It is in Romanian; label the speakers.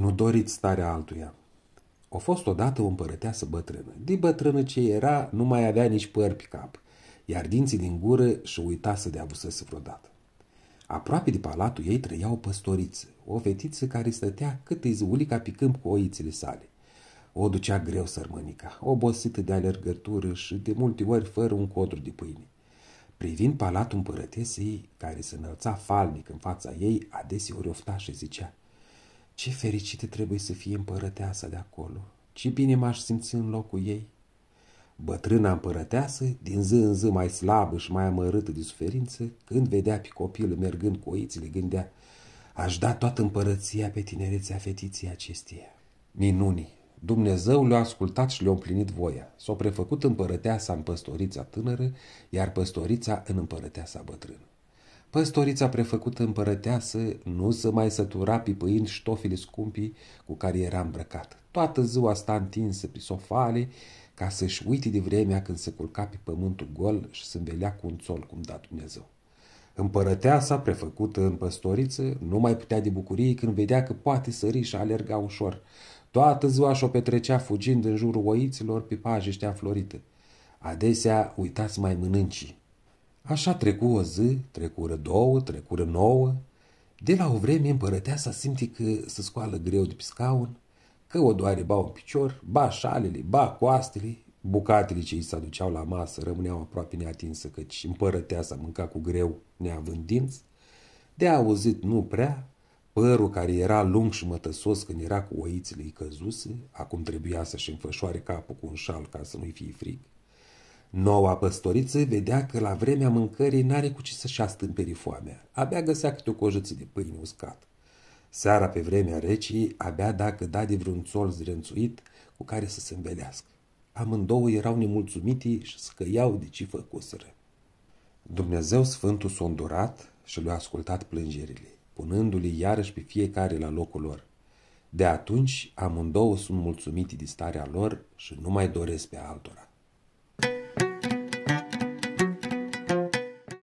Speaker 1: Nu doriți starea altuia. O fost odată o împărăteasă bătrână. De bătrână ce era, nu mai avea nici păr pe cap, iar dinții din gură și uita să dea vusăse vreodată. Aproape de palatul ei trăia o păstoriță, o fetiță care stătea cât îi zulica pe câmp cu oițele sale. O ducea greu sărmânica, obosită de alergătură și de multe ori fără un codru de pâine. Privind palatul împărătesei, care se înălța falnic în fața ei, adeseori ofta și zicea – ce fericită trebuie să fie împărăteasa de acolo! Ce bine m-aș simți în locul ei! Bătrâna împărăteasă, din zi în zi mai slabă și mai amărâtă de suferință, când vedea pe copilul mergând cu oițile, gândea, aș da toată împărăția pe tinerețea fetiții acesteia. Minuni, Dumnezeu le-a ascultat și le-a împlinit voia. S-a prefăcut împărăteasa în păstorița tânără, iar păstorița în împărăteasa bătrână. Păstorița prefăcută împărăteasă nu se mai sătura pipăind ștofile scumpii cu care era îmbrăcat. Toată ziua sta întinsă pe sofale ca să-și uite de vremea când se culca pe pământul gol și se învelea cu un țol cum da Dumnezeu. Împărăteasa, prefăcută în păstoriță, nu mai putea de bucurie când vedea că poate sări și alerga ușor. Toată ziua și-o petrecea fugind în jurul oiților pe pajiștea florită. Adesea uitați mai mănâncii Așa trecu o zi, trecură două, trecură nouă. De la o vreme împărăteasa simte că se scoală greu de pe scaun, că o doare ba un picior, ba șalele, ba coastele, bucatele ce îi se aduceau la masă rămâneau aproape neatinsă, căci împărăteasa mânca cu greu, neavând dinți. De a auzit nu prea, părul care era lung și mătăsos când era cu oițele căzuse, acum trebuia să-și înfășoare capul cu un șal ca să nu-i fie frică. Noua păstoriță vedea că la vremea mâncării n-are cu ce să-și astâmperi foamea. Abia găsea câte o cojuță de pâine uscat. Seara pe vremea recii, abia dacă da de vreun țol zrânțuit cu care să se învelească. Amândouă erau nemulțumiti și scăiau de ce făcuseră. Dumnezeu Sfântul s-a îndurat și le-a ascultat plângerile, punându-le iarăși pe fiecare la locul lor. De atunci, amândouă sunt mulțumiti de starea lor și nu mai doresc pe altora.